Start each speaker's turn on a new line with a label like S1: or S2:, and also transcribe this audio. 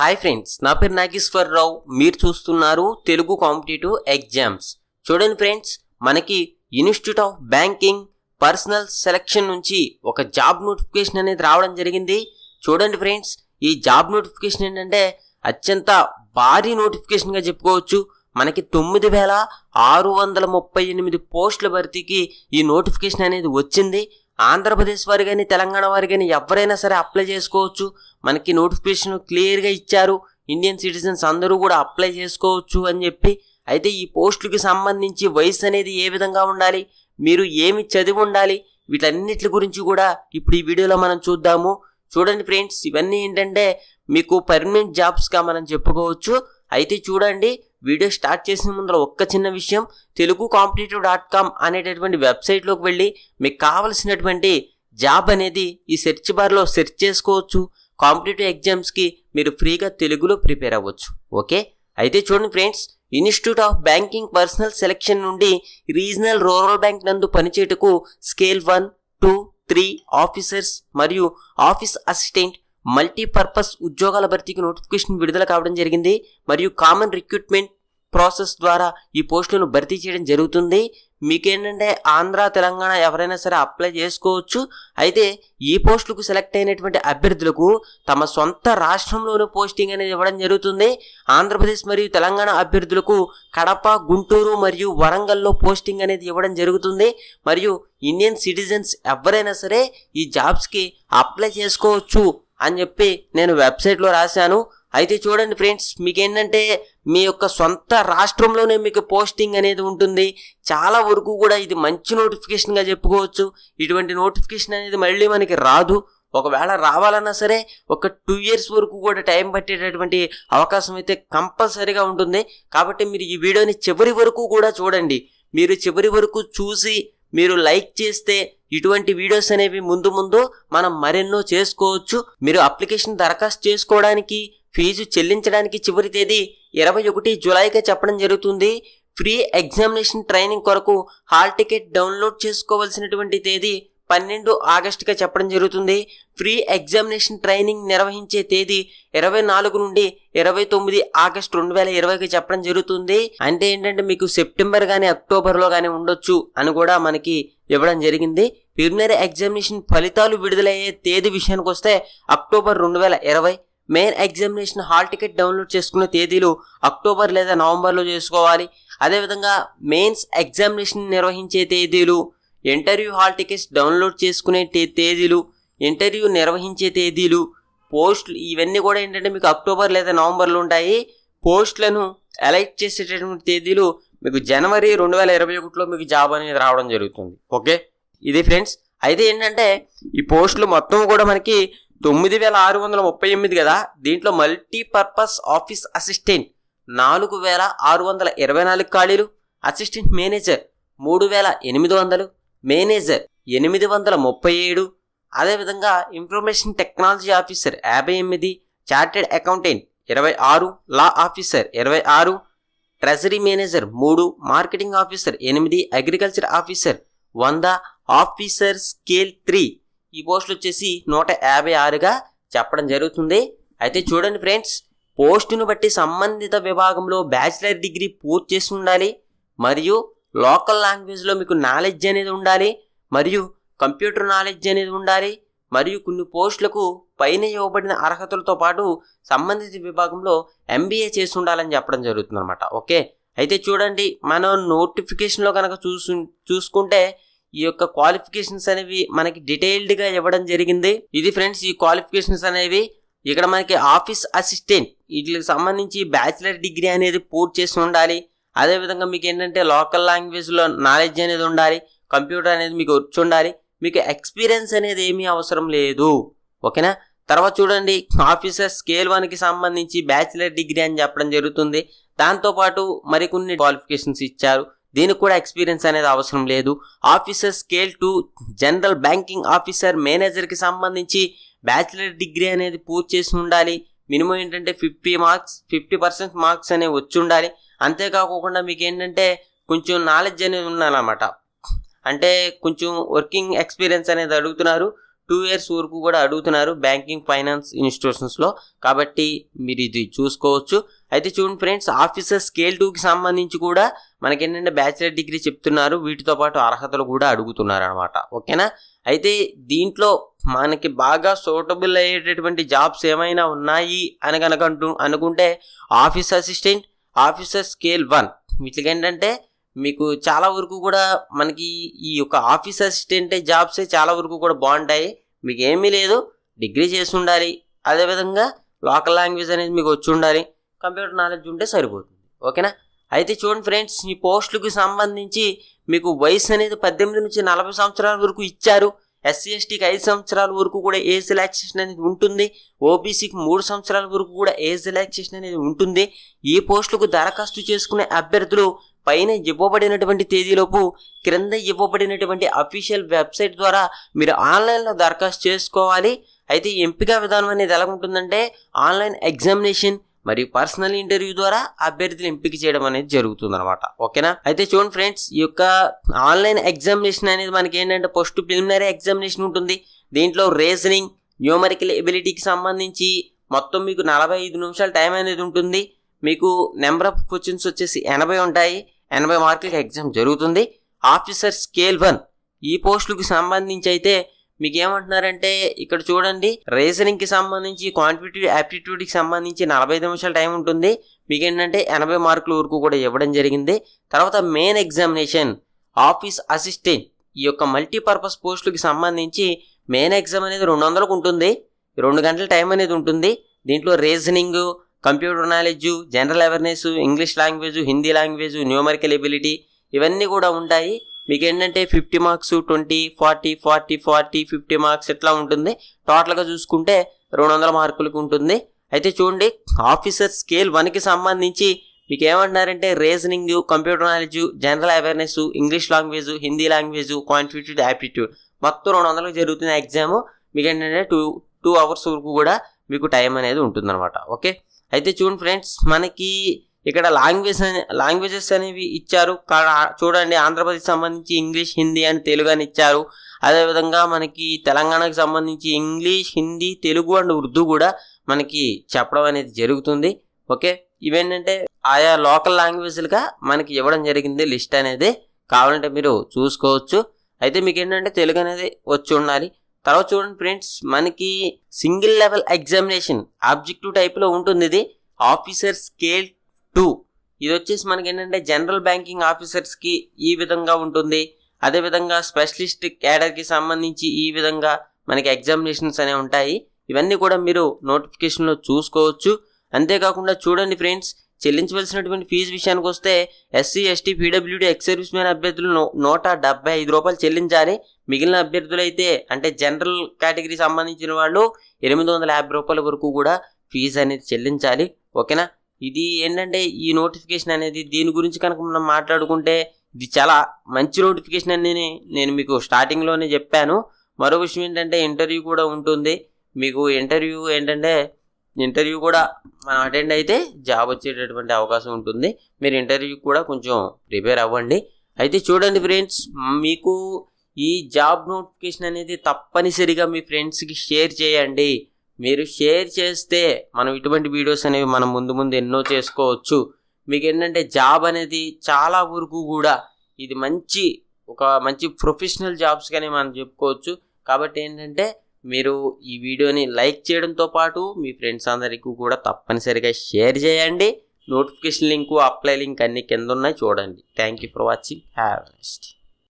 S1: hi friends నా పేరు నాగేశ్వర్ రావు మీరు చూస్తున్నారు తెలుగు కాంపిటేటివ్ ఎగ్జామ్స్ చూడండి ఫ్రెండ్స్ మనకి institute of banking personnel selection నుంచి ఒక జాబ్ నోటిఫికేషన్ అనేది రావడం జరిగింది చూడండి ఫ్రెండ్స్ ఈ జాబ్ నోటిఫికేషన్ ఏంటంటే అత్యంత భారీ నోటిఫికేషన్గా చెప్పుకోవచ్చు మనకి తొమ్మిది వేల ఆరు వందల ముప్పై ఎనిమిది పోస్టుల భర్తీకి ఈ నోటిఫికేషన్ అనేది వచ్చింది ఆంధ్రప్రదేశ్ వారు కానీ తెలంగాణ వారు కానీ ఎవరైనా సరే అప్లై చేసుకోవచ్చు మనకి నోటిఫికేషన్ క్లియర్గా ఇచ్చారు ఇండియన్ సిటిజన్స్ అందరూ కూడా అప్లై చేసుకోవచ్చు అని చెప్పి అయితే ఈ పోస్టులకి సంబంధించి వయసు అనేది ఏ విధంగా ఉండాలి మీరు ఏమి చదివి ఉండాలి వీటన్నిటి గురించి కూడా ఇప్పుడు ఈ వీడియోలో మనం చూద్దాము చూడండి ఫ్రెండ్స్ ఇవన్నీ ఏంటంటే మీకు పర్మనెంట్ జాబ్స్గా మనం చెప్పుకోవచ్చు అయితే చూడండి వీడియో స్టార్ట్ చేసిన ముందర ఒక్క చిన్న విషయం తెలుగు కాంపిటేటివ్ డాట్ కామ్ అనేటటువంటి వెబ్సైట్లోకి వెళ్ళి మీకు కావలసినటువంటి జాబ్ అనేది ఈ సెర్చ్ బార్లో సెర్చ్ చేసుకోవచ్చు కాంపిటేటివ్ ఎగ్జామ్స్కి మీరు ఫ్రీగా తెలుగులో ప్రిపేర్ అవ్వచ్చు ఓకే అయితే చూడండి friends institute of banking personnel selection నుండి రీజనల్ రూరల్ బ్యాంక్ నందు పనిచేటకు scale one two three officers మరియు ఆఫీస్ అసిస్టెంట్ మల్టీపర్పస్ ఉద్యోగాల భర్తీకి నోటిఫికేషన్ విడుదల కావడం జరిగింది మరియు కామన్ రిక్రూట్మెంట్ ప్రాసెస్ ద్వారా ఈ పోస్టులను భర్తీ చేయడం జరుగుతుంది మీకేంటంటే ఆంధ్ర తెలంగాణ ఎవరైనా సరే అప్లై చేసుకోవచ్చు అయితే ఈ పోస్టులకు సెలెక్ట్ అయినటువంటి అభ్యర్థులకు తమ సొంత రాష్ట్రంలోనే పోస్టింగ్ అనేది ఇవ్వడం జరుగుతుంది ఆంధ్రప్రదేశ్ మరియు తెలంగాణ అభ్యర్థులకు కడప గుంటూరు మరియు వరంగల్లో పోస్టింగ్ అనేది ఇవ్వడం జరుగుతుంది మరియు ఇండియన్ సిటిజన్స్ ఎవరైనా సరే ఈ జాబ్స్కి అప్లై చేసుకోవచ్చు అని చెప్పి నేను వెబ్సైట్లో రాశాను అయితే చూడండి ఫ్రెండ్స్ మీకు ఏంటంటే మీ యొక్క సొంత రాష్ట్రంలోనే మీకు పోస్టింగ్ అనేది ఉంటుంది చాలా వరకు కూడా ఇది మంచి నోటిఫికేషన్గా చెప్పుకోవచ్చు ఇటువంటి నోటిఫికేషన్ అనేది మళ్ళీ మనకి రాదు ఒకవేళ రావాలన్నా సరే ఒక టూ ఇయర్స్ వరకు కూడా టైం పట్టేటటువంటి అవకాశం అయితే కంపల్సరీగా ఉంటుంది కాబట్టి మీరు ఈ వీడియోని చివరి వరకు కూడా చూడండి మీరు చివరి వరకు చూసి మీరు లైక్ చేస్తే ఇటువంటి వీడియోస్ అనేవి ముందు ముందు మనం మరెన్నో చేసుకోవచ్చు మీరు అప్లికేషన్ దరఖాస్తు చేసుకోవడానికి ఫీజు చెల్లించడానికి చివరి తేదీ ఇరవై ఒకటి జులైగా చెప్పడం జరుగుతుంది ఫ్రీ ఎగ్జామినేషన్ ట్రైనింగ్ కొరకు హాల్ టికెట్ డౌన్లోడ్ చేసుకోవాల్సినటువంటి తేదీ పన్నెండు ఆగస్టుగా చెప్పడం జరుగుతుంది ఫ్రీ ఎగ్జామినేషన్ ట్రైనింగ్ నిర్వహించే తేదీ ఇరవై నాలుగు నుండి ఇరవై తొమ్మిది ఆగస్టు రెండు వేల ఇరవైకి చెప్పడం జరుగుతుంది అంటే ఏంటంటే మీకు సెప్టెంబర్ కానీ అక్టోబర్లో కానీ ఉండొచ్చు అని కూడా మనకి ఇవ్వడం జరిగింది ప్రిలిమినరీ ఎగ్జామినేషన్ ఫలితాలు విడుదలయ్యే తేదీ విషయానికి వస్తే అక్టోబర్ రెండు వేల ఇరవై main examination hall ticket download చేసుకునే తేదీలు అక్టోబర్ లేదా నవంబర్లో చేసుకోవాలి అదేవిధంగా మెయిన్స్ ఎగ్జామినేషన్ నిర్వహించే తేదీలు ఇంటర్వ్యూ హాల్ టికెట్స్ డౌన్లోడ్ చేసుకునే తేదీలు ఇంటర్వ్యూ నిర్వహించే తేదీలు పోస్టులు ఇవన్నీ కూడా ఏంటంటే మీకు అక్టోబర్ లేదా నవంబర్లో ఉంటాయి పోస్టులను ఎలైట్ చేసేటటువంటి తేదీలు మీకు జనవరి రెండు వేల ఇరవై ఒకటిలో మీకు జాబ్ అనేది రావడం జరుగుతుంది ఓకే ఇది ఫ్రెండ్స్ అయితే ఏంటంటే ఈ పోస్టులు మొత్తం కూడా మనకి తొమ్మిది వేల ఆరు వందల ముప్పై ఎనిమిది కదా దీంట్లో మల్టీపర్పస్ ఆఫీస్ అసిస్టెంట్ నాలుగు వేల ఆరు వందల ఇరవై నాలుగు ఖాళీలు అసిస్టెంట్ మేనేజర్ మూడు వేల ఎనిమిది వందలు మేనేజర్ ఎనిమిది వందల ముప్పై ఏడు అదేవిధంగా ఇన్ఫర్మేషన్ టెక్నాలజీ ఆఫీసర్ యాభై ఎనిమిది చార్టెడ్ అకౌంటెంట్ ఇరవై ఆరు లా ఆఫీసర్ ఇరవై ఆరు ట్రెజరీ మేనేజర్ మూడు మార్కెటింగ్ ఆఫీసర్ ఎనిమిది అగ్రికల్చర్ ఆఫీసర్ వంద ఆఫీసర్ స్కేల్ త్రీ ఈ పోస్టులు వచ్చేసి నూట యాభై ఆరుగా చెప్పడం జరుగుతుంది అయితే చూడండి ఫ్రెండ్స్ పోస్టును బట్టి సంబంధిత విభాగంలో బ్యాచిలర్ డిగ్రీ పూర్తి చేసి ఉండాలి మరియు లోకల్ లాంగ్వేజ్లో మీకు నాలెడ్జ్ అనేది ఉండాలి మరియు కంప్యూటర్ నాలెడ్జ్ అనేది ఉండాలి మరియు కొన్ని పోస్టులకు పైన ఇవ్వబడిన అర్హతలతో పాటు సంబంధిత విభాగంలో ఎంబీఏ చేసి ఉండాలని చెప్పడం జరుగుతుంది అనమాట ఓకే అయితే చూడండి మనం నోటిఫికేషన్లో కనుక చూసు చూసుకుంటే ఈ యొక్క క్వాలిఫికేషన్స్ అనేవి మనకి డీటెయిల్డ్గా ఇవ్వడం జరిగింది ఇది ఫ్రెండ్స్ ఈ క్వాలిఫికేషన్స్ అనేవి ఇక్కడ మనకి ఆఫీస్ అసిస్టెంట్ వీటికి సంబంధించి బ్యాచిలర్ డిగ్రీ అనేది పూర్తి చేసి ఉండాలి అదేవిధంగా మీకు ఏంటంటే లోకల్ లాంగ్వేజ్లో నాలెడ్జ్ అనేది ఉండాలి కంప్యూటర్ అనేది మీకు వచ్చి మీకు ఎక్స్పీరియన్స్ అనేది ఏమీ అవసరం లేదు ఓకేనా తర్వాత చూడండి ఆఫీసర్ స్కేల్ వన్కి సంబంధించి బ్యాచిలర్ డిగ్రీ అని చెప్పడం జరుగుతుంది దాంతోపాటు మరికొన్ని క్వాలిఫికేషన్స్ ఇచ్చారు దీనికి కూడా ఎక్స్పీరియన్స్ అనేది అవసరం లేదు officer scale two general banking officer మేనేజర్కి సంబంధించి బ్యాచిలర్ డిగ్రీ అనేది పూర్తి చేసి ఉండాలి మినిమం ఏంటంటే fifty marks fifty percent marks అనేవి వచ్చి ఉండాలి అంతేకాకుండా మీకు ఏంటంటే కొంచెం నాలెడ్జ్ అనేది ఉండాలన్నమాట అంటే కొంచెం వర్కింగ్ ఎక్స్పీరియన్స్ అనేది అడుగుతున్నారు టూ ఇయర్స్ వరకు కూడా అడుగుతున్నారు బ్యాంకింగ్ ఫైనాన్స్ ఇన్స్టిట్యూషన్స్లో కాబట్టి మీరు ఇది చూసుకోవచ్చు అయితే చూడండి ఫ్రెండ్స్ ఆఫీసర్ స్కేల్ టూకి సంబంధించి కూడా మనకేంటంటే బ్యాచిలర్ డిగ్రీ చెప్తున్నారు వీటితో పాటు అర్హతలు కూడా అడుగుతున్నారు అనమాట ఓకేనా అయితే దీంట్లో మనకి బాగా సూటబుల్ అయ్యేటటువంటి జాబ్స్ ఏమైనా ఉన్నాయి అని కనుక అనుకుంటే office assistant officer scale one వీటికి ఏంటంటే మీకు చాలా వరకు కూడా మనకి ఈ యొక్క ఆఫీస్ అసిస్టెంట్ జాబ్సే చాలా వరకు కూడా బాగుంటాయి మీకు ఏమీ లేదు డిగ్రీ చేసి ఉండాలి అదేవిధంగా లోకల్ లాంగ్వేజ్ అనేది మీకు వచ్చి ఉండాలి కంప్యూటర్ నాలెడ్జ్ ఉంటే సరిపోతుంది ఓకేనా అయితే చూడండి ఫ్రెండ్స్ ఈ పోస్టులకు సంబంధించి మీకు వయసు అనేది పద్దెనిమిది నుంచి నలభై సంవత్సరాల వరకు ఇచ్చారు ఎస్సీ ఎస్టీకి ఐదు సంవత్సరాల వరకు కూడా ఏజ్ రిలాక్సేషన్ అనేది ఉంటుంది ఓబీసీకి మూడు సంవత్సరాల వరకు కూడా ఏజ్ రిలాక్సేషన్ అనేది ఉంటుంది ఈ పోస్టులకు దరఖాస్తు చేసుకునే అభ్యర్థులు పైన ఇవ్వబడినటువంటి తేదీలోపు క్రింద ఇవ్వబడినటువంటి అఫీషియల్ వెబ్సైట్ ద్వారా మీరు ఆన్లైన్లో దరఖాస్తు చేసుకోవాలి అయితే ఎంపిక విధానం అనేది ఎలా ఉంటుందంటే ఆన్లైన్ ఎగ్జామినేషన్ మరియు పర్సనల్ ఇంటర్వ్యూ ద్వారా అభ్యర్థులు ఎంపిక చేయడం అనేది జరుగుతుంది అనమాట ఓకేనా అయితే చూడండి ఫ్రెండ్స్ ఈ యొక్క ఆన్లైన్ ఎగ్జామినేషన్ అనేది మనకి ఏంటంటే ఫస్ట్ ప్రిలిమినరీ ఎగ్జామినేషన్ ఉంటుంది దీంట్లో రీజనింగ్ న్యూమరికల్ ఎబిలిటీకి సంబంధించి మొత్తం మీకు నలభై ఐదు నిమిషాలు టైం అనేది ఉంటుంది మీకు నెంబర్ ఆఫ్ క్వశ్చన్స్ వచ్చేసి ఎనభై ఉంటాయి ఎనభై మార్కులకి ఎగ్జామ్ జరుగుతుంది ఆఫీసర్ స్కేల్ వన్ ఈ పోస్టులకు సంబంధించి అయితే మీకు ఏమంటున్నారంటే ఇక్కడ చూడండి రీజనింగ్ కి సంబంధించి క్వాంటిటీ యాప్టిట్యూడ్కి కి సంబంధించి నలభై నిమిషాల టైం ఉంటుంది మీకు ఏంటంటే ఎనభై మార్కుల వరకు కూడా ఇవ్వడం జరిగింది తర్వాత మెయిన్ ఎగ్జామినేషన్ ఆఫీస్ అసిస్టెంట్ ఈ యొక్క మల్టీపర్పస్ పోస్టులకి సంబంధించి మెయిన్ ఎగ్జామ్ అనేది రెండు వందలకు ఉంటుంది రెండు గంటల టైం అనేది ఉంటుంది దీంట్లో reasoning computer knowledge general awareness English language Hindi language numerical ability ఇవన్నీ కూడా ఉంటాయి మీకు ఏంటంటే fifty marks twenty forty forty forty fifty marks ఎట్లా ఉంటుంది టోటల్గా చూసుకుంటే రెండు వందల మార్కులకు ఉంటుంది అయితే చూడండి ఆఫీసర్ స్కేల్ వన్కి సంబంధించి మీకు ఏమంటున్నారంటే reasoning computer knowledge general awareness English language Hindi language quantitative aptitude మొత్తం రెండు వందలకు జరుగుతున్న ఎగ్జామ్ మీకు ఏంటంటే టూ టూ అవర్స్ వరకు కూడా మీకు టైం అనేది ఉంటుందన్నమాట ఓకే అయితే చూడండి ఫ్రెండ్స్ మనకి ఇక్కడ లాంగ్వేజ్ లాంగ్వేజెస్ అనేవి ఇచ్చారు చూడండి ఆంధ్రప్రదేశ్ సంబంధించి ఇంగ్లీష్ హిందీ అని తెలుగు అని ఇచ్చారు అదేవిధంగా మనకి తెలంగాణకు సంబంధించి ఇంగ్లీష్ హిందీ తెలుగు అండ్ ఉర్దూ కూడా మనకి చెప్పడం అనేది జరుగుతుంది ఓకే ఇవేంటంటే ఆయా లోకల్ లాంగ్వేజ్లుగా మనకి ఇవ్వడం జరిగింది లిస్ట్ అనేది కావాలంటే మీరు చూసుకోవచ్చు అయితే మీకు ఏంటంటే తెలుగు అనేది వచ్చి ఉండాలి తర్వాత చూడండి ఫ్రెండ్స్ మనకి సింగిల్ లెవెల్ ఎగ్జామినేషన్ ఆబ్జెక్టివ్ టైప్లో ఉంటుంది ఇది ఆఫీసర్ స్కేల్ టూ ఇది వచ్చేసి మనకి ఏంటంటే జనరల్ బ్యాంకింగ్ ఆఫీసర్స్కి ఈ విధంగా ఉంటుంది అదేవిధంగా స్పెషలిస్ట్ క్యాడర్కి సంబంధించి ఈ విధంగా మనకి ఎగ్జామినేషన్స్ అనేవి ఉంటాయి ఇవన్నీ కూడా మీరు నోటిఫికేషన్లో చూసుకోవచ్చు అంతేకాకుండా చూడండి ఫ్రెండ్స్ చెల్లించవలసినటువంటి ఫీజు విషయానికి వస్తే SC ST PWD ex serviceman అభ్యర్థులు నూట డెబ్బై ఐదు రూపాయలు చెల్లించాలి మిగిలిన అభ్యర్థులైతే అంటే జనరల్ కేటగిరీ సంబంధించిన వాళ్ళు ఎనిమిది వందల యాభై రూపాయల వరకు కూడా ఫీజు అనేది చెల్లించాలి ఓకేనా ఇది ఏంటంటే ఈ నోటిఫికేషన్ అనేది దీని గురించి కనుక మనం మాట్లాడుకుంటే ఇది చాలా మంచి నోటిఫికేషన్ అని నేను మీకు స్టార్టింగ్లోనే చెప్పాను మరో విషయం ఏంటంటే ఇంటర్వ్యూ కూడా ఉంటుంది మీకు ఇంటర్వ్యూ ఏంటంటే ఇంటర్వ్యూ కూడా మనం అటెండ్ అయితే జాబ్ వచ్చేటటువంటి అవకాశం ఉంటుంది మీరు ఇంటర్వ్యూ కూడా కొంచెం ప్రిపేర్ అవ్వండి అయితే చూడండి ఫ్రెండ్స్ మీకు ఈ జాబ్ నోటిఫికేషన్ అనేది తప్పనిసరిగా మీ ఫ్రెండ్స్కి షేర్ చేయండి మీరు షేర్ చేస్తే మనం ఇటువంటి వీడియోస్ అనేవి మనం ముందు ముందు ఎన్నో చేసుకోవచ్చు మీకు ఏంటంటే జాబ్ అనేది చాలా వరకు కూడా ఇది మంచి ఒక మంచి ప్రొఫెషనల్ జాబ్స్ కానీ మనం చెప్పుకోవచ్చు కాబట్టి ఏంటంటే మీరు ఈ వీడియోని లైక్ చేయడంతో పాటు మీ ఫ్రెండ్స్ అందరికీ కూడా తప్పనిసరిగా షేర్ చేయండి నోటిఫికేషన్ లింకు అప్లై లింక్ అన్ని కింద ఉన్నాయి చూడండి thank you for watching have next